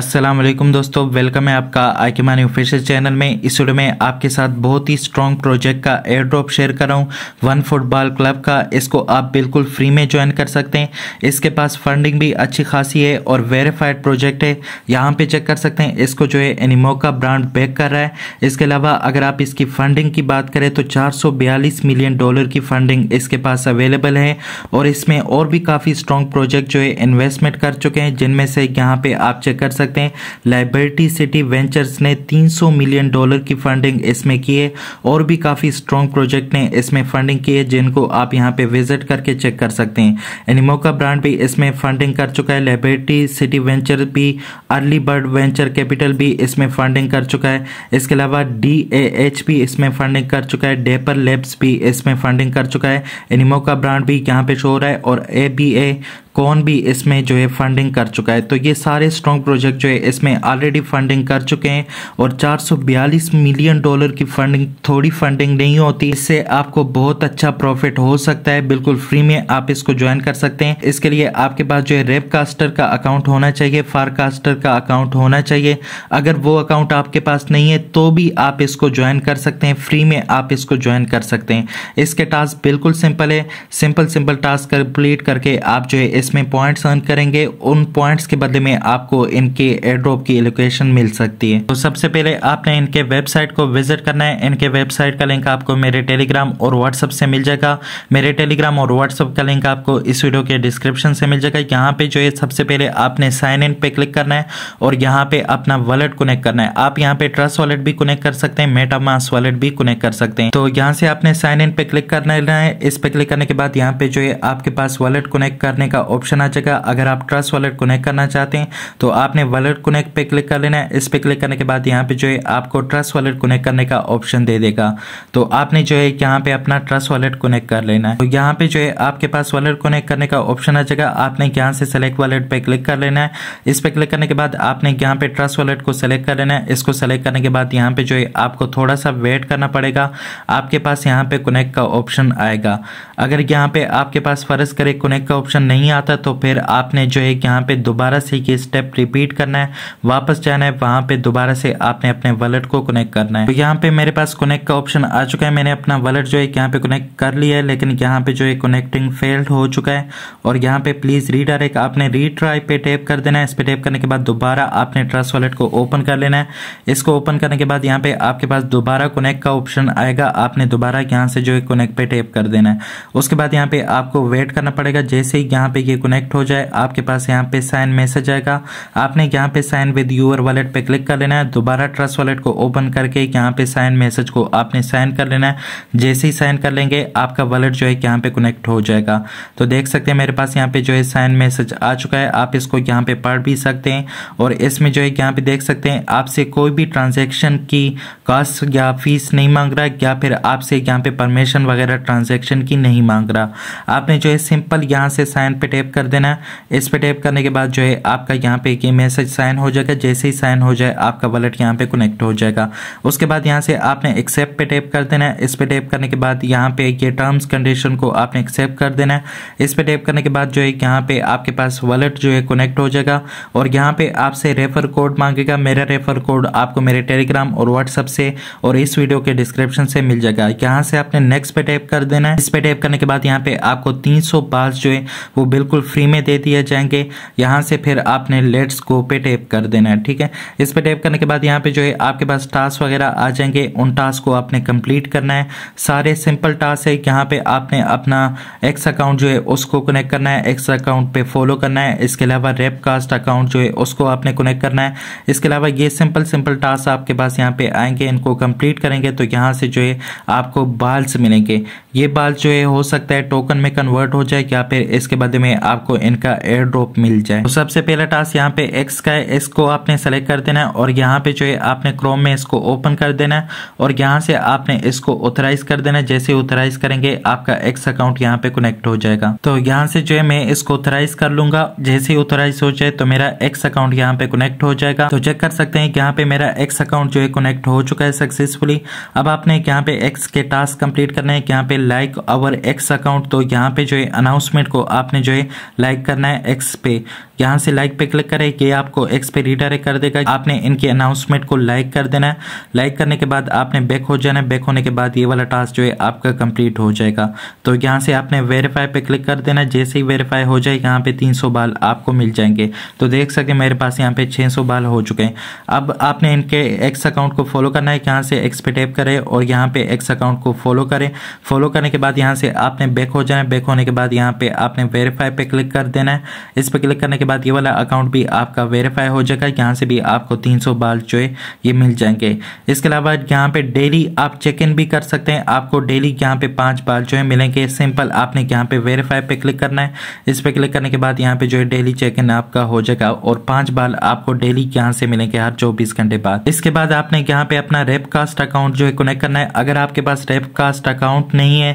असलम दोस्तों वेलकम है आपका आई के मानी ऑफिशियल चैनल में इस वीडियो में आपके साथ बहुत ही स्ट्रॉन्ग प्रोजेक्ट का एयर ड्रॉप शेयर कर रहा हूँ वन फुटबॉल क्लब का इसको आप बिल्कुल फ्री में ज्वाइन कर सकते हैं इसके पास फंडिंग भी अच्छी खासी है और वेरीफाइड प्रोजेक्ट है यहाँ पे चेक कर सकते हैं इसको जो है एनिमोका ब्रांड बैक कर रहा है इसके अलावा अगर आप इसकी फंडिंग की बात करें तो चार मिलियन डॉलर की फंडिंग इसके पास अवेलेबल है और इसमें और भी काफ़ी स्ट्रॉन्ग प्रोजेक्ट जो है इन्वेस्टमेंट कर चुके हैं जिनमें से यहाँ पर आप चेक कर सकते सकते हैं लाइबर्टी सिटी वेंचर्स ने 300 मिलियन डॉलर की फंडिंग इसमें की है और भी काफ़ी स्ट्रॉन्ग प्रोजेक्ट ने इसमें फंडिंग की है जिनको आप यहाँ पे विजिट करके चेक कर सकते हैं एनिमोका ब्रांड भी इसमें फंडिंग कर चुका है लाइबर्टी सिटी वेंचर भी अर्ली बर्ड वेंचर कैपिटल भी इसमें फंडिंग कर चुका है इसके अलावा डी भी इसमें फंडिंग कर चुका है डेपर लेब्स भी इसमें फंडिंग कर चुका है एनिमोका ब्रांड भी यहाँ पे शो रहा है और ए बी ए कौन भी इसमें जो है फंडिंग कर चुका है तो ये सारे स्ट्रॉन्ग प्रोजेक्ट जो है इसमें ऑलरेडी फंडिंग कर चुके हैं और 442 मिलियन डॉलर की फंडिंग थोड़ी फंडिंग नहीं होती इससे आपको बहुत अच्छा प्रॉफिट हो सकता है बिल्कुल फ्री में आप इसको ज्वाइन कर सकते हैं इसके लिए आपके पास जो है रेप कास्टर का अकाउंट होना चाहिए फारकास्टर का अकाउंट होना चाहिए अगर वो अकाउंट आपके पास नहीं है तो भी आप इसको ज्वाइन कर सकते हैं फ्री में आप इसको ज्वाइन कर सकते हैं इसके टास्क बिल्कुल सिंपल है सिंपल सिंपल टास्क कंप्लीट करके आप जो है इसमें पॉइंट्स अर्न करेंगे उन पॉइंट्स के बदले में आपको इनके फ्री एड्रॉप की एलोकेशन मिल सकती है तो सबसे पहले आपने इनके वेबसाइट को विजिट करना है इनके वेबसाइट का लिंक आपको मेरे टेलीग्राम और व्हाट्सअप से मिल जाएगा मेरे टेलीग्राम और व्हाट्सअप का लिंक आपको इस वीडियो के डिस्क्रिप्शन से मिल जाएगा यहाँ पे जो है सबसे पहले आपने साइन इन पे क्लिक करना है और यहाँ पे अपना वॉलेट कनेक्ट करना है आप यहाँ पे ट्रस्ट वॉलेट भी कनेक्ट कर सकते हैं मेटामास वॉलेट भी कनेक्ट कर सकते हैं तो यहाँ से आपने साइन इन पे क्लिक करना है इस पे क्लिक करने के बाद यहाँ पे जो है आपके पास वॉलेट कनेक्ट करने का ऑप्शन आ जाएगा अगर आप ट्रस्ट वॉलेट कनेक्ट करना चाहते हैं तो आपने वॉलेट कनेक्ट पे क्लिक कर लेना है इस पर क्लिक करने के बाद यहाँ पे जो है आपको ट्रस्ट वॉलेट कनेक्ट करने का ऑप्शन दे देगा तो आपने जो है यहाँ पे अपना ट्रस्ट वॉलेट कनेक्ट कर लेना है तो यहाँ पे जो है आपके पास वॉलेट कनेक्ट करने का ऑप्शन आ जाएगा आपने यहाँ से सेलेक्ट वॉलेट पे क्लिक कर लेना है इस पे क्लिक करने के बाद आपने यहाँ पे ट्रस्ट वॉलेट को सेलेक्ट कर लेना है इसको सेलेक्ट करने के बाद यहाँ पे जो है आपको थोड़ा सा वेट करना पड़ेगा आपके पास यहाँ पे कनेक्ट का ऑप्शन आएगा अगर यहाँ पे आपके पास फर्ज करे कनेक्ट का ऑप्शन नहीं आता तो फिर आपने जो है यहाँ पे दोबारा से ये स्टेप रिपीट करना है वापस जाना है वहां पे दोबारा से आपने अपने वॉलेट को कनेक्ट करना है तो यहाँ पे मेरे पास कनेक्ट का ऑप्शन आ चुका है मैंने अपना वॉलेट जो है यहाँ पे कनेक्ट कर लिया है लेकिन यहाँ पे जो है कनेक्टिंग फेल्ड हो चुका है और यहाँ पे प्लीज रीडायरेक्ट आपने रीट्राई पे टेप कर देना है इस पे टेप करने के बाद दोबारा आपने ट्रस्ट वॉलेट को ओपन कर लेना है इसको ओपन करने के बाद यहाँ पे आपके पास दोबारा कनेक्ट का ऑप्शन आएगा आपने दोबारा यहाँ से जो है कनेक्ट पे टेप कर देना है उसके बाद यहाँ पे आपको वेट करना पड़ेगा जैसे ही यहाँ पे ये कनेक्ट हो जाए आपके पास यहाँ पे साइन मैसेज आएगा आपने यहाँ पे साइन विद यूर वॉलेट पे क्लिक कर लेना है दोबारा ट्रस्ट वॉलेट को ओपन करके यहाँ पे साइन मैसेज को आपने साइन कर लेना है जैसे ही साइन कर लेंगे आपका वॉलेट जो है यहाँ पे कनेक्ट हो जाएगा तो देख सकते हैं मेरे पास यहाँ पे जो है साइन मैसेज आ चुका है आप इसको यहाँ पे पढ़ भी सकते हैं और इसमें जो है यहाँ पे देख सकते हैं आपसे कोई भी ट्रांजेक्शन की कास्ट या फीस नहीं मांग रहा या फिर आपसे यहाँ पे परमिशन वगैरह ट्रांजेक्शन की नहीं मांग रहा आपने जो है सिंपल यहाँ से साइन पे टेप कर देना इस पे टेप करने के बाद जो है आपका यहाँ पे मैसेज से साइन हो जाएगा जैसे ही साइन हो जाए आपका वॉलेट यहाँ पे कनेक्ट हो जाएगा उसके बाद यहाँ से आपने एक्सेप्ट पे टैप कर देना है इस पे टैप करने के बाद यहाँ पे ये टर्म्स कंडीशन को आपने एक्सेप्ट कर देना है इस पे टैप करने के बाद जो है यहाँ पे आपके पास वॉलेट जो है कनेक्ट हो जाएगा और यहाँ पे आपसे रेफर कोड मांगेगा मेरा रेफर कोड आपको मेरे टेलीग्राम और व्हाट्सअप से और इस वीडियो के डिस्क्रिप्शन से मिल जाएगा यहाँ से आपने नेक्स्ट पे टैप कर देना है इस पे टैप करने के बाद यहाँ पे आपको तीन सौ जो है वो बिल्कुल फ्री में दे दिए जाएंगे यहाँ से फिर आपने लेट्स को पे टैप कर देना है ठीक है इस पे टैप करने के बाद यहाँ पे जो है आपके पास टास्क वगैरह आ जाएंगे उन टास्क को आपने कंप्लीट करना है सारे सिंपल टास्क है यहाँ पे आपने अपना एक्स अकाउंट जो है उसको कनेक्ट करना है एक्स अकाउंट पे फॉलो करना है इसके अलावा रेपकास्ट अकाउंट जो है उसको आपने कनेक्ट करना है इसके अलावा ये सिंपल सिंपल टास्क आपके पास यहाँ पे आएंगे इनको कंप्लीट करेंगे तो यहाँ से जो है आपको बाल्स मिलेंगे ये बाल्स जो है हो सकता है टोकन में कन्वर्ट हो जाए या फिर इसके बाद में आपको इनका एयर ड्रॉप मिल जाए तो सबसे पहला टास्क यहाँ पे एक्स इसका है इसको आपने सेलेक्ट कर देना है और यहाँ पे जो है आपने क्रोम में इसको ओपन कर देना है और यहाँ से आपने इसको ऑथराइज कर देना है जैसे ऑथराइज करेंगे आपका एक्स अकाउंट यहाँ पे कनेक्ट हो जाएगा तो यहाँ से जो है मैं इसको ऑथराइज कर लूंगा जैसे ही ऑथराइज हो जाए तो मेरा एक्स अकाउंट यहाँ पे कनेक्ट हो जाएगा तो चेक कर सकते हैं यहाँ पे मेरा एक्स अकाउंट जो है कनेक्ट हो चुका है सक्सेसफुली अब आपने यहाँ पे एक्स के टास्क कंप्लीट करना है यहाँ पे लाइक अवर एक्स अकाउंट तो यहाँ पे जो है अनाउंसमेंट को आपने जो है लाइक करना है एक्स पे यहाँ से लाइक पे क्लिक करें ये आपको एक्स पे रिडायरेक्ट कर देगा आपने इनके अनाउंसमेंट को लाइक कर देना है लाइक करने के बाद आपने बैक हो जाना है बैक होने के बाद ये वाला टास्क जो है आपका कंप्लीट हो जाएगा तो यहाँ से आपने वेरीफाई पे क्लिक कर देना जैसे ही वेरीफाई हो जाए यहाँ पे 300 बाल आपको मिल जाएंगे तो देख सकते मेरे पास यहाँ पे 600 बाल हो चुके हैं अब आपने इनके एक्स अकाउंट को फॉलो करना है यहाँ से एक्स पे टैप करें और यहाँ पे एक्स अकाउंट को फॉलो करें फॉलो करने के बाद यहाँ से आपने बैक हो जाना है बैक होने के बाद यहाँ पे आपने वेरीफाई पे क्लिक कर देना है इस पर क्लिक करने के बाद ये वाला अकाउंट भी आपका वेरीफाई हो जाएगा यहाँ से भी आपको 300 बाल जो है ये मिल जाएंगे इसके अलावा यहाँ पे डेली आप चेक इन भी कर सकते हैं आपको डेली यहाँ पे पांच बाल जो है मिलेंगे सिंपल आपने यहाँ पे वेरीफाई पे क्लिक करना है इस पे क्लिक करने के बाद यहाँ पे जो है डेली चेक इन आपका हो जाएगा और पांच बाल आपको डेली यहाँ से मिलेंगे हर चौबीस घंटे बाद इसके बाद आपने यहाँ पे अपना रेपकास्ट अकाउंट जो है कनेक्ट करना है अगर आपके पास रेपकास्ट अकाउंट नहीं है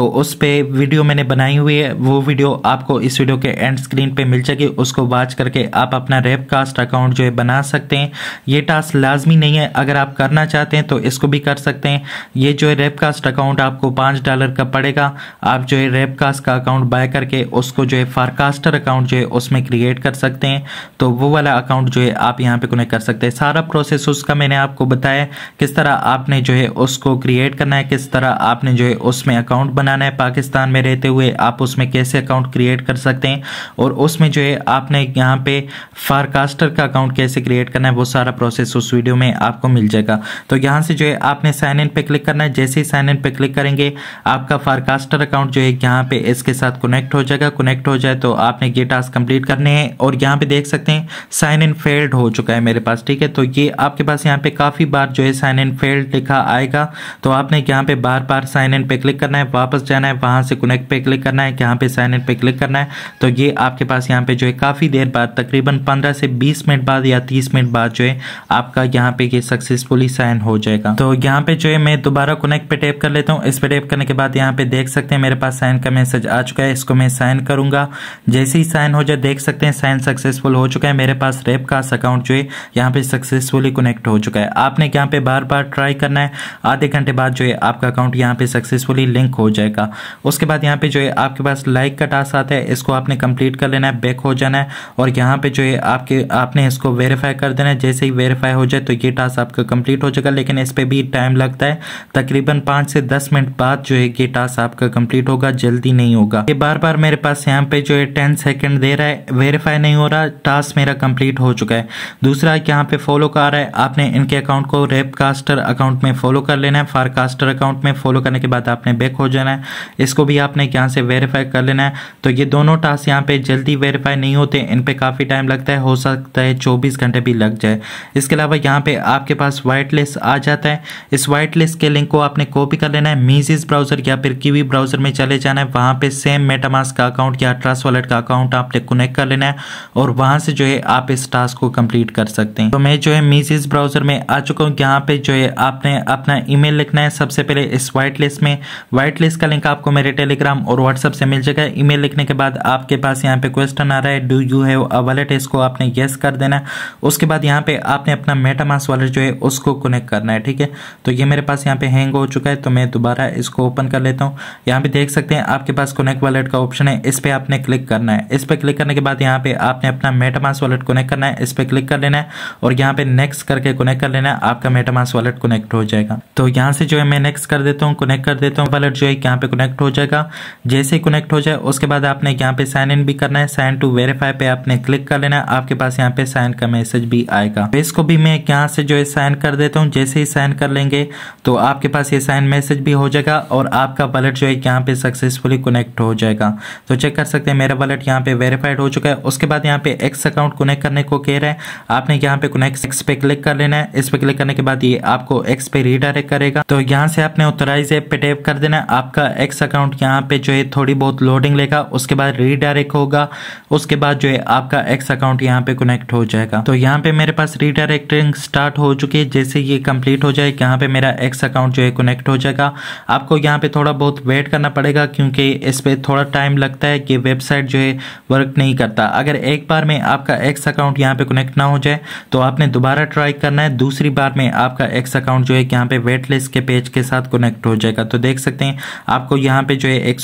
तो उस पर वीडियो मैंने बनाई हुई है वो वीडियो आपको इस वीडियो के एंड स्क्रीन पे मिल जाएगी उसको को वाच करके आप अपना रेप कास्ट अकाउंट जो है बना सकते हैं ये टास्क लाजमी नहीं है अगर आप करना चाहते हैं तो इसको भी कर सकते हैं ये जो है रेप कास्ट अकाउंट आपको पाँच डॉलर का पड़ेगा आप जो है रेप कास्ट का अकाउंट बाय करके उसको जो है फारकास्टर अकाउंट जो है उसमें क्रिएट कर सकते हैं तो वो वाला अकाउंट जो है आप यहाँ पर कनेक्ट कर सकते हैं सारा प्रोसेस उसका मैंने आपको बताया किस तरह आपने जो है उसको क्रिएट करना है किस तरह आपने जो है उसमें अकाउंट बनाना है पाकिस्तान में रहते हुए आप उसमें कैसे अकाउंट क्रिएट कर सकते हैं और उसमें जो है आप आपने यहाँ पे फारकास्टर का अकाउंट कैसे क्रिएट करना है वो सारा प्रोसेस उस वीडियो में आपको मिल जाएगा तो यहाँ से जो है आपने साइन इन पे क्लिक करना है जैसे ही साइन इन पे क्लिक करेंगे आपका फारकास्टर अकाउंट जो है यहाँ पे इसके साथ कनेक्ट हो जाएगा कनेक्ट हो जाए तो आपने ये टास्क कंप्लीट करने हैं और यहाँ पे देख सकते हैं साइन इन फेल्ड हो चुका है मेरे पास ठीक है तो ये आपके पास यहाँ पे काफ़ी बार जो है साइन इन फेल्ड लिखा आएगा तो आपने यहाँ पे बार बार साइन इन पे क्लिक करना है वापस जाना है वहां से कनेक्ट पे क्लिक करना है यहाँ पे साइन इन पे क्लिक करना है तो ये आपके पास यहाँ पे जो है काफ़ी देर बाद तकरीबन 15 से 20 मिनट बाद या 30 मिनट बाद जो है आपका यहाँ पे ये सक्सेसफुली साइन हो जाएगा तो यहाँ पे जो है मैं दोबारा कनेक्ट पे टैप कर लेता हूँ इस पे टैप करने के बाद यहाँ पे देख सकते हैं मेरे पास साइन का मैसेज आ चुका है इसको मैं साइन करूंगा जैसे ही साइन हो जाए देख सकते हैं साइन सक्सेसफुल हो चुका है मेरे पास रेप कास्ट अकाउंट जो है यहाँ पे सक्सेसफुली कनेक्ट हो चुका है आपने यहाँ पे बार बार ट्राई करना है आधे घंटे बाद जो है आपका अकाउंट यहाँ पे सक्सेसफुली लिंक हो जाएगा उसके बाद यहाँ पे जो है आपके पास लाइक का टास्क आता है इसको आपने कंप्लीट कर लेना है बैक हो जाना है है और यहाँ पे जो है आपके आपने इसको वेरीफाई कर देना है जैसे ही वेरीफाई हो जाए तो ये टास्क आपका कंप्लीट हो जाएगा लेकिन इस पर भी टाइम लगता है तकरीबन पाँच से दस मिनट बाद जो है ये टास्क आपका कंप्लीट होगा जल्दी नहीं होगा ये बार बार मेरे पास यहाँ पे जो है टेन सेकेंड दे रहा है वेरीफाई नहीं हो रहा टास्क मेरा कंप्लीट हो चुका है दूसरा यहाँ पे फॉलो का रहा है आपने इनके अकाउंट को रेपकास्टर अकाउंट में फॉलो कर लेना है फारकास्टर अकाउंट में फॉलो करने के बाद आपने बैक हो जाना है इसको भी आपने यहाँ से वेरीफाई कर लेना है तो ये दोनों टास्क यहाँ पे जल्दी वेरीफाई नहीं होते होते हैं इन पर काफ़ी टाइम लगता है हो सकता है चौबीस घंटे भी लग जाए इसके अलावा यहाँ पर आपके पास वाइट लिस्ट आ जाता है इस वाइट लिस्ट के लिंक को आपने कॉपी कर लेना है मीजिस ब्राउजर या फिर की ब्राउजर में चले जाना है वहाँ पर सेम मेटामास का अकाउंट या ट्रस्ट वॉलेट का अकाउंट आपने कनेक्ट कर लेना है और वहाँ से जो है आप इस टास्क को कंप्लीट कर सकते हैं तो मैं जो है मीजिस ब्राउजर में आ चुका हूँ यहाँ पे जो है आपने अपना ईमेल लिखना है सबसे पहले इस वाइट लिस्ट में वाइट लिस्ट का लिंक आपको मेरे टेलीग्राम और व्हाट्सअप से मिल जाएगा ईमेल लिखने के बाद आपके पास यहाँ पे क्वेश्चन आ रहा है डू यू यू है अ वॉलेट इसको आपने येस कर देना है उसके बाद यहाँ पे आपने अपना मेटामास वॉलेट जो है उसको कनेक्ट करना है ठीक है तो ये मेरे पास यहाँ पे हैंग हो चुका है तो मैं दोबारा इसको ओपन कर लेता हूँ यहाँ पे देख सकते हैं आपके पास कनेक्ट वॉलेट का ऑप्शन है इस पर आपने क्लिक करना है इस पर क्लिक करने के बाद यहाँ पे आपने अपना मेटामास वॉलेट कनेक्ट करना है इस पर क्लिक कर लेना है और यहाँ पे नेक्स्ट करके कनेक्ट कर लेना है आपका मेटामास वॉलेट कनेक्ट हो जाएगा तो यहाँ से जो है मैं नेक्स्ट कर देता हूँ कनेक्ट कर देता हूँ वॉलेट जो है यहाँ पे कनेक्ट हो जाएगा जैसे ही कनेक्ट हो जाए उसके बाद आपने यहाँ पे साइन इन भी करना है साइन टू वेरीफाई वाईफाई पे आपने क्लिक कर लेना आपके पास यहाँ पे साइन का मैसेज भी आएगा तो इसको भी मैं यहाँ से जो है साइन कर देता हूँ जैसे ही साइन कर लेंगे तो आपके पास ये साइन मैसेज भी हो जाएगा और आपका वॉलेट जो है यहाँ पे सक्सेसफुली कनेक्ट हो जाएगा तो चेक कर सकते हैं मेरा वॉलेट यहाँ पे वेरीफाइड हो चुका है उसके बाद यहाँ पे एक्स अकाउंट कनेक्ट करने को कह रहा है आपने यहाँ पे कनेक्ट एक्स पे क्लिक कर लेना है इस पे क्लिक करने के बाद ये आपको एक्स पे रीडायरेक्ट करेगा तो यहाँ से आपने ऑथोराइज ऐप पे टैप कर देना आपका एक्स अकाउंट यहाँ पे जो है थोड़ी बहुत लोडिंग लेगा उसके बाद रीडायरेक्ट होगा उसके बाद जो है आपका एक्स अकाउंट यहाँ पे कनेक्ट हो जाएगा तो यहाँ पे मेरे पास रिडायरेक्टिंग स्टार्ट हो चुकी है जैसे ये कंप्लीट हो जाए यहाँ पे मेरा एक्स अकाउंट जो है कनेक्ट हो जाएगा आपको यहाँ पे थोड़ा बहुत वेट करना पड़ेगा क्योंकि इस पर थोड़ा टाइम लगता है कि वेबसाइट जो है वर्क नहीं करता अगर एक बार में आपका एक्स अकाउंट यहाँ पे कनेक्ट ना हो जाए तो आपने दोबारा ट्राई करना है दूसरी बार में आपका एक्स अकाउंट जो है यहाँ पे वेट लिस्ट के पेज के साथ कनेक्ट हो जाएगा तो देख सकते हैं आपको यहाँ पे जो है एक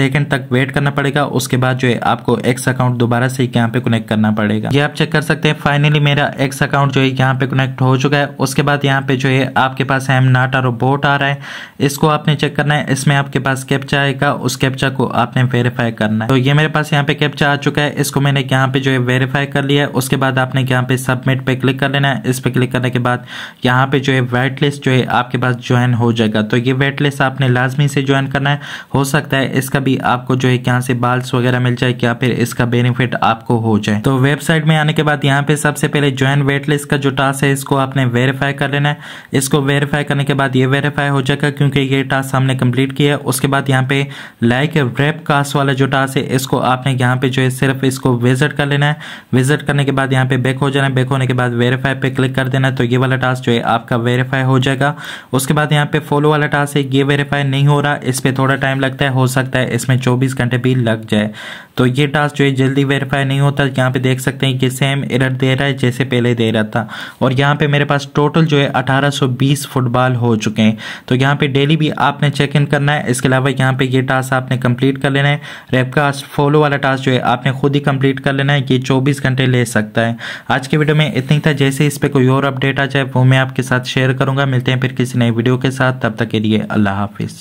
सेकंड तक वेट करना पड़ेगा उसके बाद जो है आपको एक्स अकाउंट दोबारा से यहाँ पे कनेक्ट करना पड़ेगा ये आप चेक कर सकते हैं फाइनली मेरा एक्स अकाउंट जो है यहाँ पे कनेक्ट हो चुका है उसके बाद यहाँ पे जो है आपके पास एम नाट और बोट आ रहा है इसको आपने चेक करना है इसमें आपके पास कैप्चा आएगा उस कैप्चा को आपने वेरीफाई करना है तो ये मेरे पास यहाँ पे कैप्चा आ चुका है इसको मैंने यहाँ पे जो है वेरीफाई कर लिया है उसके बाद आपने यहाँ पे सबमिट पे क्लिक कर लेना है इस पे क्लिक करने के बाद यहाँ पे जो है वेट लिस्ट जो है आपके पास ज्वाइन हो जाएगा तो ये वेट लिस्ट आपने लाजमी से ज्वाइन करना है हो सकता है इसका भी आपको जो है यहाँ से बाल्स वगैरह मिल जाए या फिर इसका बेनिफिट बेनिफिट आपको हो जाए तो वेबसाइट में आने के बाद यहाँ पे सबसे पहले ज्वाइन वेट लिस्ट का जो टास्क है इसको आपने वेरीफाई कर लेना है इसको वेरीफाई करने के बाद ये वेरीफाई हो जाएगा क्योंकि ये टास्क हमने कंप्लीट किया है उसके बाद यहाँ पे लाइक वेब कास्ट वाला जो टास्क है इसको आपने यहाँ पे जो है सिर्फ इसको विजिट कर लेना है विजिट करने के बाद यहाँ पे बैक हो जाना है बैक होने के बाद वेरीफाई पे क्लिक कर देना है तो ये वाला टास्क जो है आपका वेरीफाई हो जाएगा उसके बाद यहाँ पे फॉलो वाला टास्क है ये वेरीफाई नहीं हो रहा इस पर थोड़ा टाइम लगता है हो सकता है इसमें चौबीस घंटे भी लग जाए तो ये टास्क जो है जल्दी जल्दी वेरीफाई नहीं होता यहाँ पे देख सकते हैं कि सेम एरर दे रहा है जैसे पहले दे रहा था और यहाँ पे मेरे पास टोटल जो है 1820 फुटबॉल हो चुके हैं तो यहाँ पे डेली भी आपने चेक इन करना है इसके अलावा यहाँ पे ये टास्क आपने कंप्लीट कर लेना है रेपकास्ट फॉलो वाला टास्क जो है आपने खुद ही कंप्लीट कर लेना है ये चौबीस घंटे ले सकता है आज के वीडियो में इतनी था जैसे इस पर कोई और अपडेट आ जाए वो मैं आपके साथ शेयर करूँगा मिलते हैं फिर किसी नई वीडियो के साथ तब तक के लिए अल्लाह हाफिज़